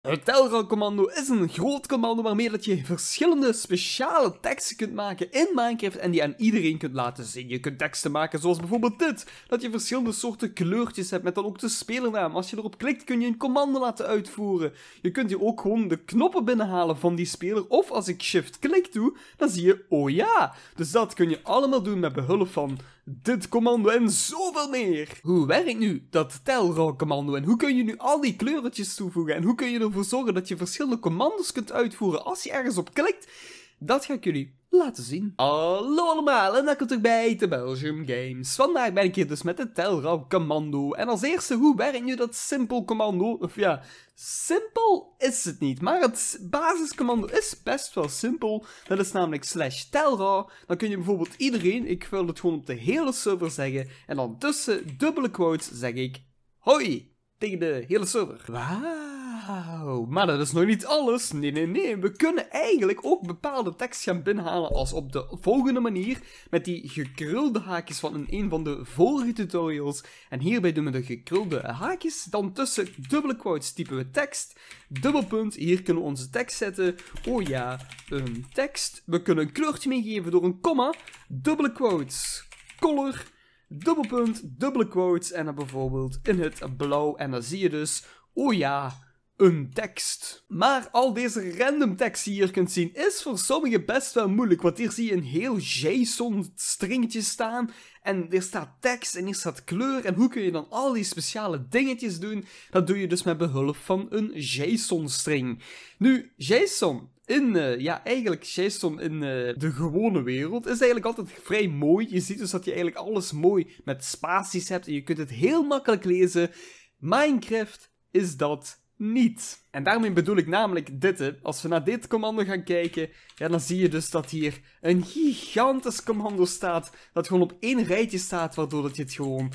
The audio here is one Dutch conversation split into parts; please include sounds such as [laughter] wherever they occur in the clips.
Het Elrond-commando is een groot commando waarmee dat je verschillende speciale teksten kunt maken in Minecraft en die aan iedereen kunt laten zien. Je kunt teksten maken zoals bijvoorbeeld dit, dat je verschillende soorten kleurtjes hebt met dan ook de spelernaam. Als je erop klikt kun je een commando laten uitvoeren. Je kunt hier ook gewoon de knoppen binnenhalen van die speler of als ik shift-klik doe, dan zie je oh ja. Dus dat kun je allemaal doen met behulp van dit commando en zoveel meer. Hoe werkt nu dat Telrol-commando en hoe kun je nu al die kleurtjes toevoegen en hoe kun je er voor zorgen dat je verschillende commando's kunt uitvoeren als je ergens op klikt. Dat ga ik jullie laten zien. Hallo allemaal en welkom terug bij de Belgium Games. Vandaag ben ik hier dus met het Telra commando. En als eerste, hoe werkt nu dat simpel commando? Of ja, simpel is het niet. Maar het basiscommando is best wel simpel. Dat is namelijk slash telra. Dan kun je bijvoorbeeld iedereen, ik wil het gewoon op de hele server zeggen. En dan tussen dubbele quotes zeg ik hoi tegen de hele server maar dat is nog niet alles. Nee, nee, nee. We kunnen eigenlijk ook bepaalde tekst gaan binnenhalen als op de volgende manier met die gekrulde haakjes van een een van de vorige tutorials. En hierbij doen we de gekrulde haakjes. Dan tussen dubbele quotes typen we tekst, dubbelpunt. Hier kunnen we onze tekst zetten. Oh ja, een tekst. We kunnen een kleurtje meegeven door een komma, dubbele quotes, color, dubbelpunt, dubbele quotes en dan bijvoorbeeld in het blauw. En dan zie je dus, oh ja, een tekst. Maar al deze random tekst die je hier kunt zien is voor sommigen best wel moeilijk, want hier zie je een heel JSON-stringetje staan en hier staat tekst en hier staat kleur en hoe kun je dan al die speciale dingetjes doen? Dat doe je dus met behulp van een JSON-string. Nu, JSON in, eh, ja, eigenlijk JSON in eh, de gewone wereld is eigenlijk altijd vrij mooi. Je ziet dus dat je eigenlijk alles mooi met spaties hebt en je kunt het heel makkelijk lezen. Minecraft is dat niet. En daarmee bedoel ik namelijk dit. Hè. Als we naar dit commando gaan kijken, ja, dan zie je dus dat hier een gigantisch commando staat. Dat gewoon op één rijtje staat, waardoor dat je het gewoon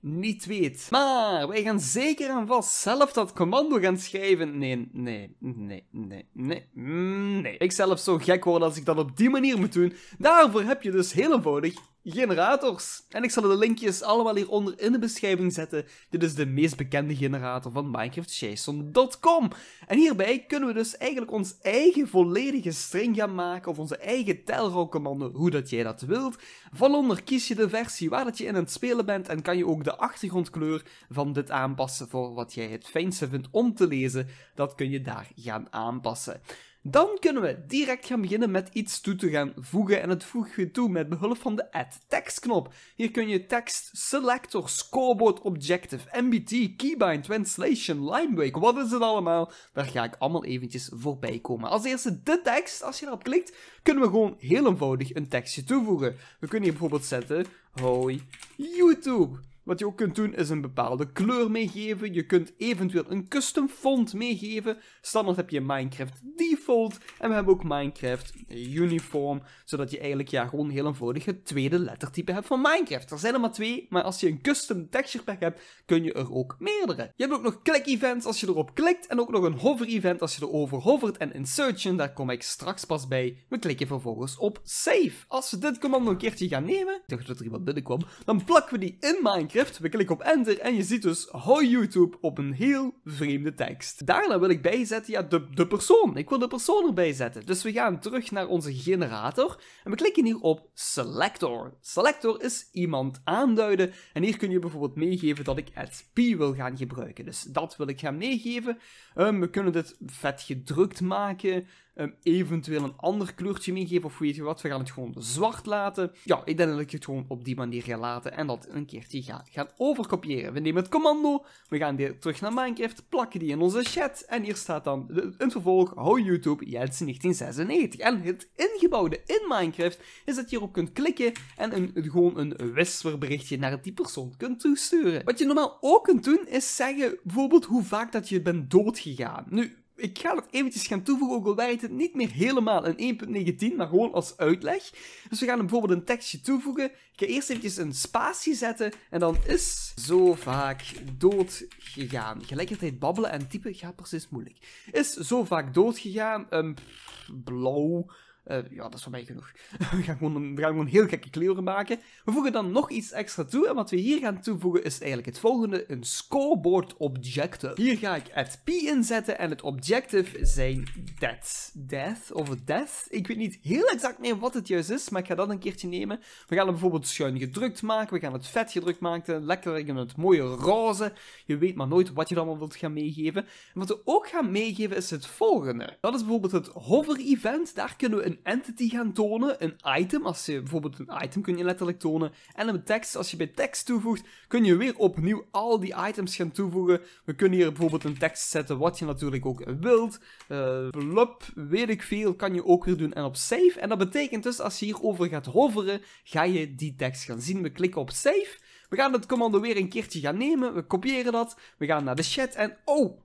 niet weet. Maar wij gaan zeker en vast zelf dat commando gaan schrijven. Nee, nee, nee, nee, nee, nee. Ik zelf zo gek worden als ik dat op die manier moet doen. Daarvoor heb je dus heel eenvoudig generators. En ik zal de linkjes allemaal hieronder in de beschrijving zetten. Dit is de meest bekende generator van MinecraftJSON.com. En hierbij kunnen we dus eigenlijk ons eigen volledige string gaan maken, of onze eigen telrolcommando, hoe dat jij dat wilt. Vanonder kies je de versie waar dat je in aan het spelen bent en kan je ook de achtergrondkleur van dit aanpassen voor wat jij het fijnste vindt om te lezen. Dat kun je daar gaan aanpassen. Dan kunnen we direct gaan beginnen met iets toe te gaan voegen en het voeg je toe met behulp van de Add Text knop. Hier kun je tekst, selector, scoreboard, objective, MBT, keybind, translation, linebreak, wat is het allemaal? Daar ga ik allemaal eventjes voorbij komen. Als eerste de tekst, als je erop klikt, kunnen we gewoon heel eenvoudig een tekstje toevoegen. We kunnen hier bijvoorbeeld zetten, hoi YouTube. Wat je ook kunt doen is een bepaalde kleur meegeven. Je kunt eventueel een custom font meegeven. Standaard heb je Minecraft Default. En we hebben ook Minecraft Uniform. Zodat je eigenlijk ja, gewoon heel eenvoudig het tweede lettertype hebt van Minecraft. Er zijn er maar twee, maar als je een custom texture pack hebt, kun je er ook meerdere. Je hebt ook nog click events als je erop klikt. En ook nog een hover event als je erover hovert. En insertion, daar kom ik straks pas bij. We klikken vervolgens op save. Als we dit commando een keertje gaan nemen, ik dacht dat er iemand binnenkwam, dan plakken we die in Minecraft. We klikken op Enter en je ziet dus Hoi YouTube op een heel vreemde tekst. Daarna wil ik bijzetten ja, de, de persoon. Ik wil de persoon erbij zetten. Dus we gaan terug naar onze generator en we klikken hier op Selector. Selector is iemand aanduiden en hier kun je bijvoorbeeld meegeven dat ik SP wil gaan gebruiken. Dus dat wil ik gaan meegeven. Ehm, we kunnen dit vet gedrukt maken. Ehm, eventueel een ander kleurtje meegeven of weet je wat, we gaan het gewoon zwart laten. Ja, ik denk dat ik het gewoon op die manier ga laten en dat een keertje ga, gaan overkopiëren. We nemen het commando, we gaan weer terug naar Minecraft, plakken die in onze chat en hier staat dan een vervolg, hoi YouTube, Jens 1996. En het ingebouwde in Minecraft is dat je hierop kunt klikken en een, gewoon een whisperberichtje naar die persoon kunt toesturen. Wat je normaal ook kunt doen is zeggen bijvoorbeeld hoe vaak dat je bent doodgegaan. Nu, ik ga het eventjes gaan toevoegen, ook al werkt het niet meer helemaal in 1.19, maar gewoon als uitleg. Dus we gaan bijvoorbeeld een tekstje toevoegen. Ik ga eerst eventjes een spatie zetten en dan is zo vaak dood gegaan. Gelijkertijd babbelen en typen gaat precies moeilijk. Is zo vaak dood gegaan, um, blauw. Eh, ja, dat is voor mij genoeg. [laughs] we, gaan gewoon een, we gaan gewoon heel gekke kleuren maken. We voegen dan nog iets extra toe. En wat we hier gaan toevoegen is eigenlijk het volgende. Een scoreboard objective. Hier ga ik het P inzetten. En het objective zijn death. Death of death. Ik weet niet heel exact meer wat het juist is. Maar ik ga dat een keertje nemen. We gaan het bijvoorbeeld schuin gedrukt maken. We gaan het vet gedrukt maken. Lekker in het mooie roze. Je weet maar nooit wat je allemaal wilt gaan meegeven. wat we ook gaan meegeven is het volgende. Dat is bijvoorbeeld het hover event. Daar kunnen we een een entity gaan tonen, een item, als je bijvoorbeeld een item kun je letterlijk tonen, en een tekst, als je bij tekst toevoegt, kun je weer opnieuw al die items gaan toevoegen. We kunnen hier bijvoorbeeld een tekst zetten, wat je natuurlijk ook wilt. Uh, eh, blub, weet ik veel, kan je ook weer doen en op save. En dat betekent dus, als je hierover gaat hoveren, ga je die tekst gaan zien. We klikken op save. We gaan het commando weer een keertje gaan nemen. We kopiëren dat. We gaan naar de chat en oh,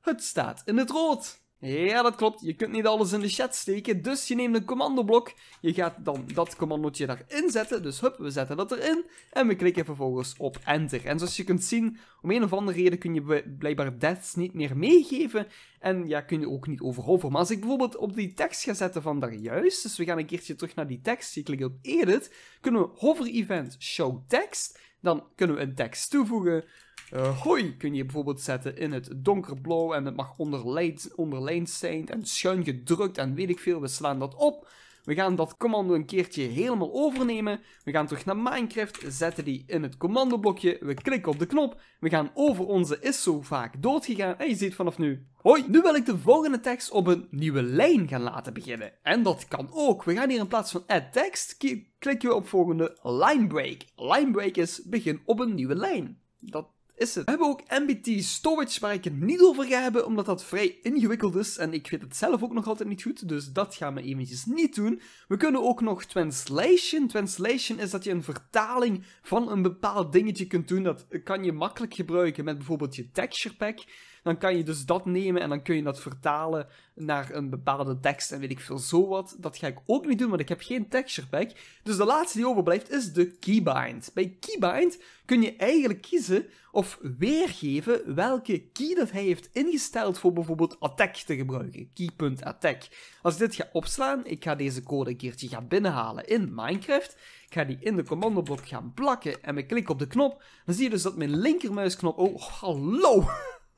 het staat in het rood. Ja, dat klopt. Je kunt niet alles in de chat steken, dus je neemt een commandoblok. Je gaat dan dat commandootje daarin zetten. Dus hup, we zetten dat erin. En we klikken vervolgens op enter. En zoals je kunt zien, om een of andere reden kun je blijkbaar deaths niet meer meegeven. En ja, kun je ook niet overhoven. Maar als ik bijvoorbeeld op die tekst ga zetten van daarjuist, dus we gaan een keertje terug naar die tekst. Je klikt op edit, kunnen we hover event show text. Dan kunnen we een tekst toevoegen. Eh, hoi, kun je bijvoorbeeld zetten in het donkerblauw en het mag onderlijnd, onderlijnd zijn en schuin gedrukt en weet ik veel. We slaan dat op. We gaan dat commando een keertje helemaal overnemen. We gaan terug naar Minecraft, zetten die in het commandoblokje. We klikken op de knop. We gaan over onze is zo vaak doodgegaan. En je ziet vanaf nu, hoi. Nu wil ik de volgende tekst op een nieuwe lijn gaan laten beginnen. En dat kan ook. We gaan hier in plaats van add text, klikken we op volgende line break. Line break is begin op een nieuwe lijn. Dat is het. We hebben ook MBT Storage, waar ik het niet over ga hebben, omdat dat vrij ingewikkeld is en ik weet het zelf ook nog altijd niet goed, dus dat gaan we eventjes niet doen. We kunnen ook nog translation. Translation is dat je een vertaling van een bepaald dingetje kunt doen. Dat kan je makkelijk gebruiken met bijvoorbeeld je texture pack. Dan kan je dus dat nemen en dan kun je dat vertalen naar een bepaalde tekst en weet ik veel zo wat. Dat ga ik ook niet doen, want ik heb geen texture pack. Dus de laatste die overblijft is de keybind. Bij keybind kun je eigenlijk kiezen of weergeven welke key dat hij heeft ingesteld voor bijvoorbeeld attack te gebruiken. Key.attack. Als ik dit ga opslaan, ik ga deze code een keertje gaan binnenhalen in Minecraft. Ik ga die in de commandoblok gaan plakken en we klikken op de knop. Dan zie je dus dat mijn linkermuisknop... Oh, hallo!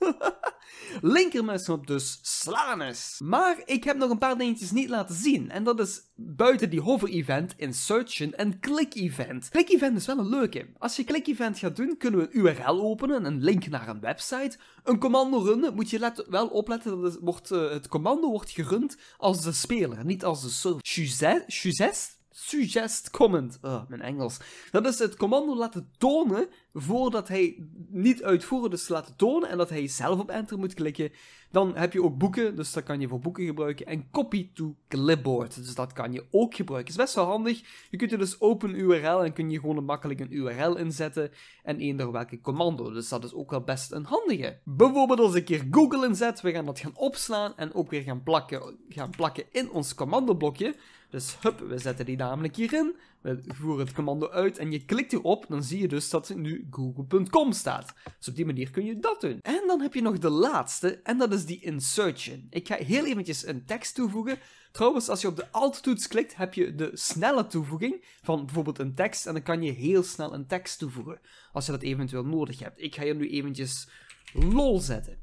[laughs] op dus slaan is. Maar ik heb nog een paar dingetjes niet laten zien. En dat is buiten die hover-event, insertion en click-event. Click-event is wel een leuke. Als je click-event gaat doen, kunnen we een URL openen, een link naar een website, een commando runnen. Moet je wel opletten, dat het, wordt, eh, het commando wordt gerund als de speler, niet als de server. Suzette? suggest comment. Oh, mijn Engels. Dat is het commando laten tonen voordat hij niet uitvoeren, dus laten tonen en dat hij zelf op enter moet klikken. Dan heb je ook boeken, dus dat kan je voor boeken gebruiken. En copy to clipboard, dus dat kan je ook gebruiken. Is best wel handig. Je kunt je dus open URL en kun je gewoon makkelijk een URL inzetten en eender welke commando. Dus dat is ook wel best een handige. Bijvoorbeeld als ik hier Google inzet, we gaan dat gaan opslaan en ook weer gaan plakken, gaan plakken in ons commandoblokje. Dus hup, we zetten die namelijk hierin. Eh, voer het commando uit en je klikt erop, dan zie je dus dat het nu google.com staat. Dus op die manier kun je dat doen. En dan heb je nog de laatste, en dat is die insertion. Ik ga heel eventjes een tekst toevoegen. Trouwens, als je op de alt-toets klikt, heb je de snelle toevoeging van bijvoorbeeld een tekst, en dan kan je heel snel een tekst toevoegen, als je dat eventueel nodig hebt. Ik ga hier nu eventjes lol zetten.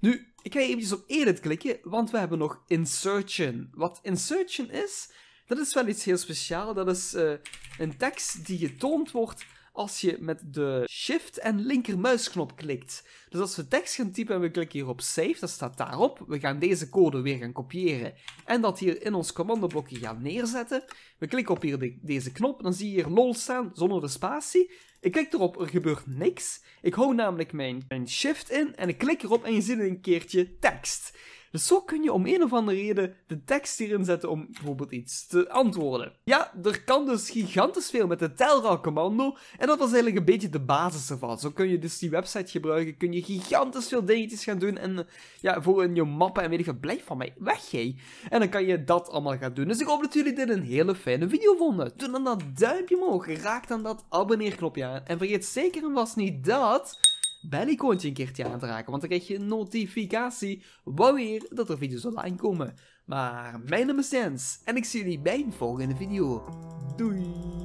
Nu, ik ga eventjes op edit klikken, want we hebben nog insertion. Wat insertion is, dat is wel iets heel speciaals. Dat is eh, een tekst die getoond wordt als je met de shift- en linkermuisknop klikt. Dus als we tekst gaan typen en we klikken hier op save, dat staat daarop. We gaan deze code weer gaan kopiëren en dat hier in ons commandoblokje gaan neerzetten. We klikken op hier deze knop, dan zie je hier lol staan zonder de spatie. Ik klik erop, er gebeurt niks. Ik hou namelijk mijn, mijn shift in en ik klik erop en je ziet een keertje tekst. Dus zo kun je om een of andere reden de tekst hierin zetten om bijvoorbeeld iets te antwoorden. Ja, er kan dus gigantisch veel met de Telra-commando. En dat was eigenlijk een beetje de basis ervan. Zo kun je dus die website gebruiken, kun je gigantisch veel dingetjes gaan doen. En eh, ja, voor in je mappen en weet ik wat, blijf van mij weg, jij. En dan kan je dat allemaal gaan doen. Dus ik hoop dat jullie dit een hele fijne video vonden. Doe dan dat duimpje omhoog, raak dan dat abonneerknopje aan. En vergeet zeker en vast niet dat... Bellycoins een keertje raken, Want dan krijg je een notificatie wanneer dat er video's online komen. Maar mijn naam is Jens en ik zie jullie bij een volgende video. Doei!